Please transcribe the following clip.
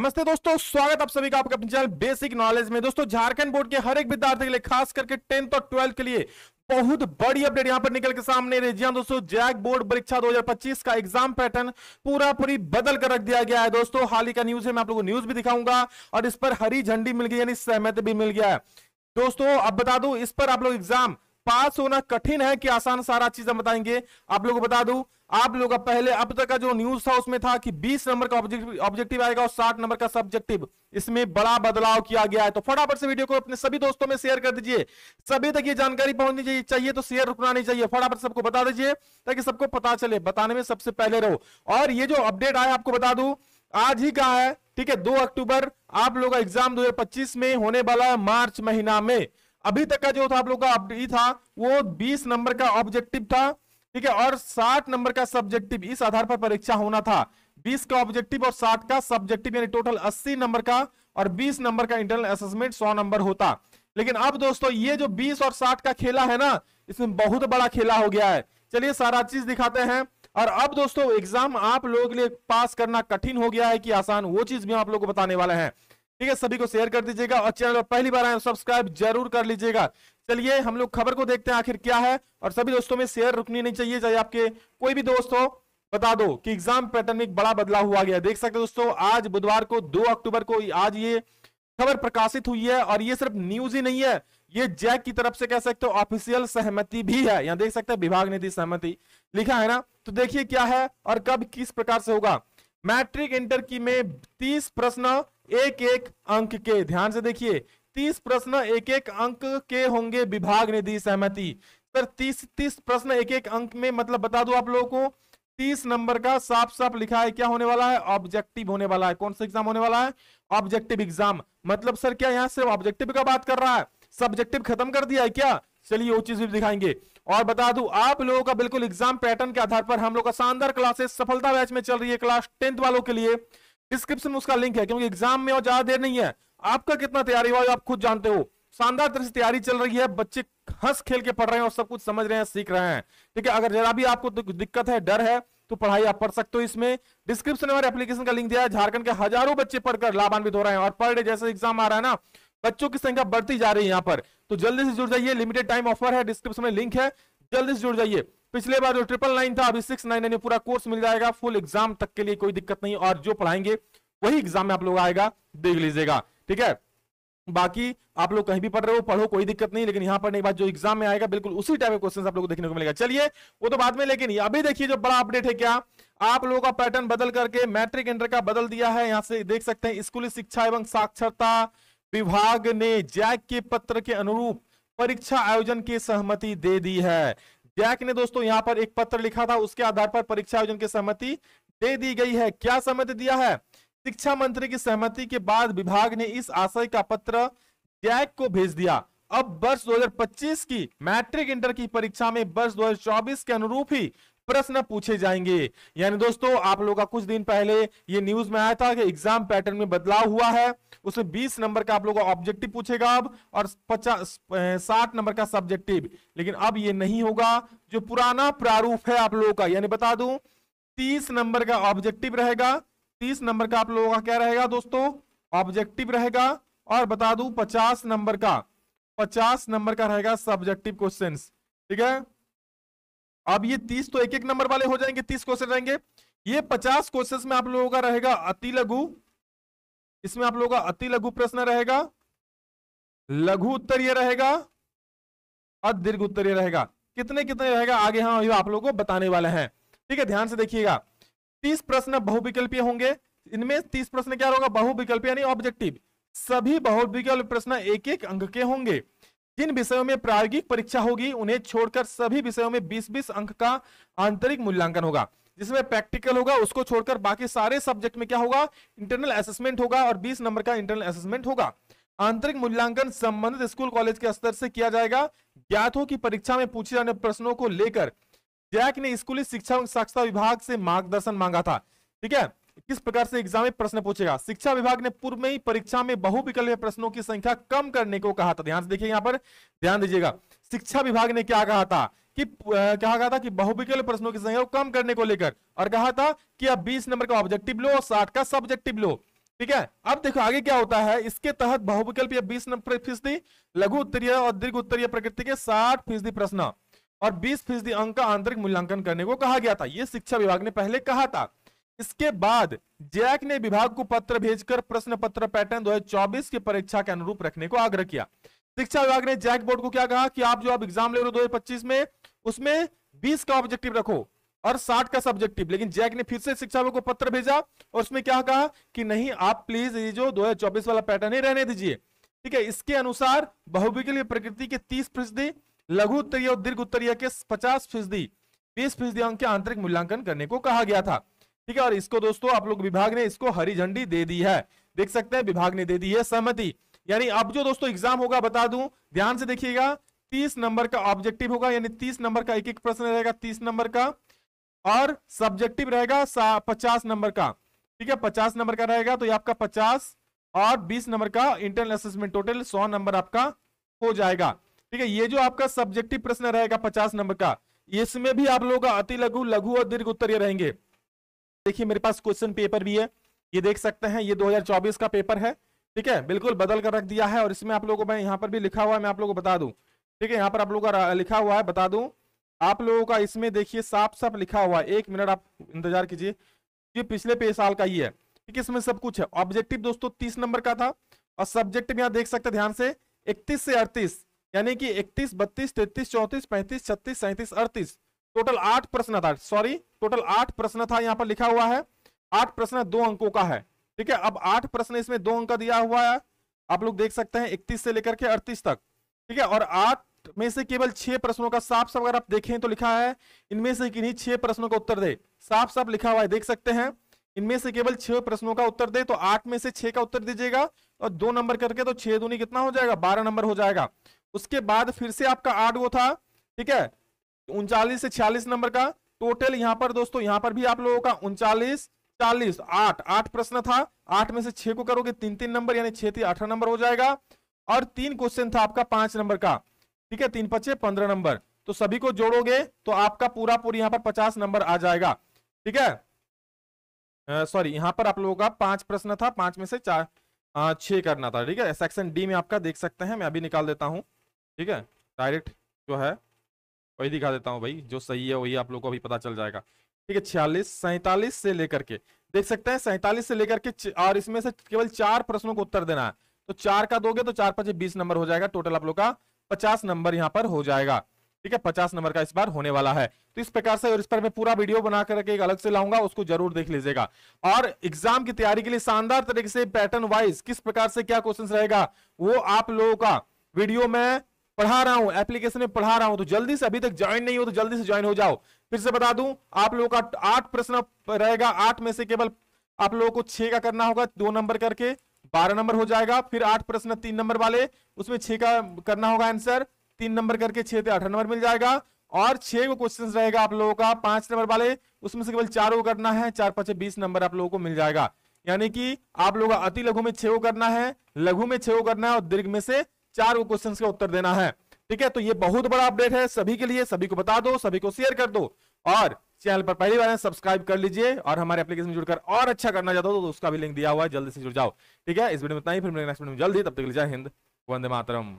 नमस्ते दोस्तों स्वागत आप सभी का आपके अपने चैनल बेसिक नॉलेज में दोस्तों झारखंड बोर्ड के हर एक विद्यार्थी के लिए खास करके टेंथ और ट्वेल्थ के लिए बहुत बड़ी अपडेट यहां पर निकल के सामने रही जी हाँ दोस्तों जैक बोर्ड परीक्षा 2025 का एग्जाम पैटर्न पूरा पूरी बदल कर रख दिया गया है दोस्तों हाल ही का न्यूज है मैं आप लोगों को न्यूज भी दिखाऊंगा और इस पर हरी झंडी मिल गई यानी सहमति भी मिल गया है दोस्तों अब बता दू इस पर आप लोग एग्जाम पास होना कठिन है कि आसान सारा चीज हम बताएंगे आप लोगों को बता दू आप लोग पहले अब तक का जो न्यूज था उसमें था कि 20 नंबर का ऑब्जेक्टिव आएगा और 60 नंबर का सब्जेक्टिव इसमें बड़ा बदलाव किया गया है तो फटाफट से वीडियो को अपने सभी दोस्तों में शेयर कर दीजिए सभी तक ये जानकारी पहुंचनी चाहिए चाहिए तो शेयर रुकना नहीं चाहिए फटाफट सबको बता दीजिए ताकि सबको पता चले बताने में सबसे पहले रहो और ये जो अपडेट आया आपको बता दू आज ही का है ठीक है दो अक्टूबर आप लोग एग्जाम दो में होने वाला है मार्च महीना में अभी तक का जो था आप लोग का ही था वो बीस नंबर का ऑब्जेक्टिव था ठीक है और साठ नंबर का सब्जेक्टिव इस आधार पर परीक्षा होना था बीस का ऑब्जेक्टिव और साठ का सब्जेक्टिव यानी टोटल अस्सी नंबर का और बीस नंबर का इंटरनल असेसमेंट सौ नंबर होता लेकिन अब दोस्तों ये जो बीस और साठ का खेला है ना इसमें बहुत बड़ा खेला हो गया है चलिए सारा चीज दिखाते हैं और अब दोस्तों एग्जाम आप लोगों के लिए पास करना कठिन हो गया है कि आसान वो चीज भी आप लोग को बताने वाले हैं ठीक है सभी को शेयर कर दीजिएगा और चैनल पर पहली बार आए सब्सक्राइब जरूर कर लीजिएगा चलिए हम लोग खबर को देखते हैं आखिर क्या है और सभी दोस्तों में शेयर रुकनी नहीं चाहिए चाहे आपके कोई भी दोस्त हो बता दो कि एग्जाम पैटर्न में एक बड़ा बदलाव हुआ गया देख सकते दोस्तों आज बुधवार को दो अक्टूबर को आज ये खबर प्रकाशित हुई है और ये सिर्फ न्यूज ही नहीं है ये जैक की तरफ से कह सकते हो ऑफिशियल सहमति भी है यहाँ देख सकते हैं विभाग ने दी सहमति लिखा है ना तो देखिए क्या है और कब किस प्रकार से होगा मैट्रिक इंटर की में तीस प्रश्न एक एक अंक के ध्यान से देखिए तीस प्रश्न एक एक अंक के होंगे विभाग ने दी सहमति सर तीस तीस प्रश्न एक एक अंक में मतलब बता दो आप लोगों को तीस नंबर का साफ साफ लिखा है क्या होने वाला है ऑब्जेक्टिव होने वाला है कौन सा एग्जाम होने वाला है ऑब्जेक्टिव एग्जाम मतलब सर क्या यहाँ सिर्फ ऑब्जेक्टिव का बात कर रहा है सब्जेक्टिव खत्म कर दिया है क्या चलिए वो चीज भी दिखाएंगे और बता दूं आप लोगों का बिल्कुल एग्जाम पैटर्न के आधार पर हम लोग का शानदार क्लासेस सफलता बैच में चल रही है क्लास टेंथ वालों के लिए डिस्क्रिप्शन में उसका लिंक है क्योंकि एग्जाम में और ज्यादा देर नहीं है आपका कितना तैयारी हुआ आप खुद जानते हो शानदार तरह से तैयारी चल रही है बच्चे हंस खेल के पढ़ रहे हैं और सब कुछ समझ रहे हैं सीख रहे हैं ठीक है अगर जरा भी आपको दिक्कत है डर है तो पढ़ाई आप पढ़ सकते हो इसमें डिस्क्रिप्शन में हमारे एप्लीकेशन का लिंक दिया है झारखंड के हजारों बच्चे पढ़कर लाभान्वित हो रहे हैं और पर डे जैसे एग्जाम आ रहा है ना बच्चों की संख्या बढ़ती जा रही है यहाँ पर तो जल्दी से जुड़ जाइए लिमिटेड टाइम ऑफर है डिस्क्रिप्शन में लिंक है जल्दी से जुड़ जाइए पिछले बार जो ट्रिपल नाइन था अभी सिक्स नाइन नाइन पूरा कोर्स मिल जाएगा फुल एग्जाम तक के लिए कोई दिक्कत नहीं और जो पढ़ाएंगे वही एग्जाम में आप लोग आएगा देख लीजिएगा ठीक है बाकी आप लोग कहीं भी पढ़ रहे हो पढ़ो कोई दिक्कत नहीं लेकिन यहाँ पढ़ने के बाद जो एग्जाम में आएगा बिल्कुल उसी टाइप के क्वेश्चन आप लोग देखने को मिलेगा चलिए वो तो बाद में लेकिन अभी देखिए जो बड़ा अपडेट है क्या आप लोगों का पैटर्न बदल करके मैट्रिक इंटर का बदल दिया है यहाँ से देख सकते हैं स्कूली शिक्षा एवं साक्षरता विभाग ने जैक के पत्र के अनुरूप परीक्षा आयोजन की सहमति दे दी है जैक ने दोस्तों यहां पर एक पत्र लिखा था उसके आधार पर परीक्षा आयोजन की सहमति दे दी गई है क्या सहमति दिया है शिक्षा मंत्री की सहमति के बाद विभाग ने इस आशय का पत्र जैक को भेज दिया अब वर्ष 2025 की मैट्रिक इंटर की परीक्षा में वर्ष 2024 के अनुरूप ही प्रश्न पूछे जाएंगे यानी दोस्तों आप लोगों का कुछ दिन पहले ये न्यूज में आया था कि एग्जाम पैटर्न में बदलाव हुआ है उसमें 20 नंबर का आप का ऑब्जेक्टिव पूछेगा अब और 50 साठ नंबर का सब्जेक्टिव लेकिन अब ये नहीं होगा जो पुराना प्रारूप है आप लोगों का यानी बता दू तीस नंबर का ऑब्जेक्टिव रहेगा तीस नंबर का आप लोगों का क्या रहेगा दोस्तों ऑब्जेक्टिव रहेगा और बता दू पचास नंबर का पचास नंबर का रहेगा सब्जेक्टिव क्वेश्चन ठीक है अब ये तीस तो एक एक नंबर वाले हो जाएंगे तीस क्वेश्चन रहेंगे ये पचास क्वेश्चन में आप लोगों का रहेगा अति लघु इसमें आप लोगों का अति लघु प्रश्न रहेगा लघु उत्तर यह रहेगा और दीर्घ उत्तर यह रहेगा कितने कितने रहेगा आगे हाँ आप लोगों को बताने वाले हैं ठीक है ध्यान से देखिएगा तीस प्रश्न बहुविकल्पीय होंगे इनमें तीस प्रश्न क्या होगा बहुविकल्पीय यानी ऑब्जेक्टिव सभी बहुविकल्प प्रश्न एक एक अंक के होंगे जिन विषयों में प्रायोगिक परीक्षा होगी उन्हें छोड़कर सभी विषयों में बीस बीस अंक का आंतरिक मूल्यांकन होगा जिसमें प्रैक्टिकल होगा उसको छोड़कर बाकी सारे सब्जेक्ट में क्या होगा इंटरनल असेसमेंट होगा और बीस नंबर का इंटरनल असेसमेंट होगा आंतरिक मूल्यांकन संबंधित स्कूल कॉलेज के स्तर से किया जाएगा ज्ञात हो कि परीक्षा में पूछे जाने प्रश्नों को लेकर जैक ने स्कूली शिक्षा एवं साक्षरता विभाग से मार्गदर्शन मांगा था ठीक है किस प्रकार से एग्जाम में प्रश्न पूछेगा शिक्षा विभाग ने पूर्व में ही परीक्षा में बहुविकल्प प्रश्नों की संख्या कम करने को कहा था ध्यान से देखिए यहाँ पर ध्यान दीजिएगा शिक्षा विभाग ने क्या कहा था कि क्या कहा था कि बहुविकल्प प्रश्नों की संख्या कम करने को लेकर और कहा था कि आप बीस नंबर का ऑब्जेक्टिव लो और साठ का सब्जेक्टिव लो ठीक है अब देखो आगे क्या होता है इसके तहत बहुविकल्प या बीस नंबर फीसदी लघु उत्तरीय और दीर्घ उत्तरीय प्रकृति के साठ फीसदी प्रश्न और बीस फीसदी अंक का आंतरिक मूल्यांकन करने को कहा गया था यह शिक्षा विभाग ने पहले कहा था इसके बाद जैक ने विभाग को पत्र भेजकर प्रश्न पत्र पैटर्न 2024 की परीक्षा के अनुरूप रखने को आग्रह किया शिक्षा विभाग ने जैक बोर्ड को क्या कहा कि आप जो आप एग्जाम ले रहे हो दो पच्चीस में उसमें बीस का ऑब्जेक्टिव रखो और साठ का सब्जेक्टिव लेकिन जैक ने फिर से शिक्षा विभाग को पत्र भेजा और उसमें क्या कहा कि नहीं आप प्लीज ये जो दो वाला पैटर्न ही रहने दीजिए ठीक है इसके अनुसार बहुविकलीय प्रकृति के तीस फीसदी लघु उत्तरीय और दीर्घ उत्तरीय के पचास फीसदी बीस फीसदी अंक के आंतरिक मूल्यांकन करने को कहा गया था ठीक है और इसको दोस्तों आप लोग विभाग ने इसको हरी झंडी दे दी है देख सकते हैं विभाग ने दे दी है सहमति यानी अब जो दोस्तों एग्जाम होगा बता दू ध्यान से देखिएगा तीस नंबर का ऑब्जेक्टिव होगा यानी तीस नंबर का एक एक प्रश्न रहेगा तीस नंबर का और सब्जेक्टिव रहेगा पचास नंबर का ठीक है पचास नंबर का रहेगा तो ये आपका पचास और बीस नंबर का इंटरनल असेसमेंट टोटल सौ नंबर आपका हो जाएगा ठीक है ये जो आपका सब्जेक्टिव प्रश्न रहेगा पचास नंबर का इसमें भी आप लोग अति लघु लघु और दीर्घ उत्तर रहेंगे देखिए मेरे पास क्वेश्चन पेपर भी है ये देख सकते हैं ये 2024 का पेपर है ठीक है बिल्कुल बदल कर रख दिया है और इसमें आप लोगों को मैं यहाँ पर भी लिखा हुआ है मैं आप लोगों को बता दूं ठीक है यहाँ पर आप लोगों का लिखा हुआ है बता दूं आप लोगों का इसमें देखिए साफ साफ लिखा हुआ है एक मिनट आप इंतजार कीजिए ये पिछले पे साल का ही है ठीक है इसमें सब कुछ है ऑब्जेक्टिव दोस्तों तीस नंबर का था और सब्जेक्ट में आप देख सकते ध्यान से इकतीस से अड़तीस यानी कि इकतीस बत्तीस तैतीस चौंतीस पैंतीस छत्तीस सैंतीस अड़तीस टोटल आठ प्रश्न था सॉरी टोटल आठ प्रश्न था यहाँ पर लिखा हुआ है आठ प्रश्न दो अंकों का है ठीक है अब आठ प्रश्न इसमें दो अंक दिया हुआ है आप लोग देख सकते हैं इकतीस से लेकर के अड़तीस तक ठीक है और आठ में से केवल छह प्रश्नों का साफ साफ अगर आप देखें तो लिखा है इनमें से किन्हीं छह प्रश्नों का उत्तर दे साफ साफ लिखा हुआ है देख सकते हैं इनमें से केवल छह प्रश्नों का उत्तर दे तो आठ में से छह का उत्तर दीजिएगा और दो नंबर करके तो छह दूनी कितना हो जाएगा बारह नंबर हो जाएगा उसके बाद फिर से आपका आठ वो था ठीक है उनचालीस से छियालीस नंबर का टोटल यहाँ पर दोस्तों यहाँ पर भी आप लोगों का उनचालीस चालीस आठ आठ प्रश्न था आठ में से छह को करोगे तीन तीन नंबर यानी छह थी अठारह नंबर हो जाएगा और तीन क्वेश्चन था आपका पांच नंबर का ठीक है तीन पच्चे पंद्रह नंबर तो सभी को जोड़ोगे तो आपका पूरा पूरी यहाँ पर पचास नंबर आ जाएगा ठीक है सॉरी यहाँ पर आप लोगों का पांच प्रश्न था पांच में से चार छ करना था ठीक है सेक्शन डी में आपका देख सकते हैं मैं अभी निकाल देता हूँ ठीक है डायरेक्ट जो है वही दिखा देता हूँ भाई जो सही है वही आप लोग को अभी पता चल जाएगा ठीक है छियालीस सैंतालीस से लेकर के देख सकते हैं सैंतालीस से लेकर के और इसमें से केवल चार प्रश्नों को उत्तर देना है तो चार का दोगे तो चार पचे बीस नंबर हो जाएगा टोटल आप लोग का पचास नंबर यहाँ पर हो जाएगा ठीक है पचास नंबर का इस बार होने वाला है तो इस प्रकार से और इस पर मैं पूरा वीडियो बना करके एक अलग से लाऊंगा उसको जरूर देख लीजिएगा और एग्जाम की तैयारी के लिए शानदार तरीके से पैटर्न वाइज किस प्रकार से क्या क्वेश्चन रहेगा वो आप लोगों का वीडियो में पढ़ा रहा हूं एप्लीकेशन में पढ़ा रहा हूं तो जल्दी से अभी तक ज्वाइन नहीं हो तो जल्दी से ज्वाइन हो जाओ फिर से बता दूं आप लोगों का आठ प्रश्न रहेगा आठ में से केवल आप लोगों को छह का करना होगा दो नंबर करके बारह नंबर हो जाएगा फिर आठ प्रश्न तीन नंबर वाले उसमें छह का करना होगा आंसर तीन नंबर करके छह से आठ नंबर मिल जाएगा और छह को क्वेश्चन रहेगा आप लोगों का पांच नंबर वाले उसमें से केवल चार को करना है चार पांच बीस नंबर आप लोगों को मिल जाएगा यानी कि आप लोगों का अति लघु में छे को करना है लघु में छे को करना है और दीर्घ में से चार क्वेश्चन का उत्तर देना है ठीक है तो ये बहुत बड़ा अपडेट है सभी के लिए सभी को बता दो सभी को शेयर कर दो और चैनल पर पहली बार सब्सक्राइब कर लीजिए और हमारे एप्लीकेशन जुड़कर और अच्छा करना चाहते हो तो उसका भी लिंक दिया हुआ है जल्दी से जुड़ जाओ ठीक है इस वीडियो में इतना ही फिर नेक्स्ट वीडियो में जल्दी तब तक जय हिंद वंदे मातरम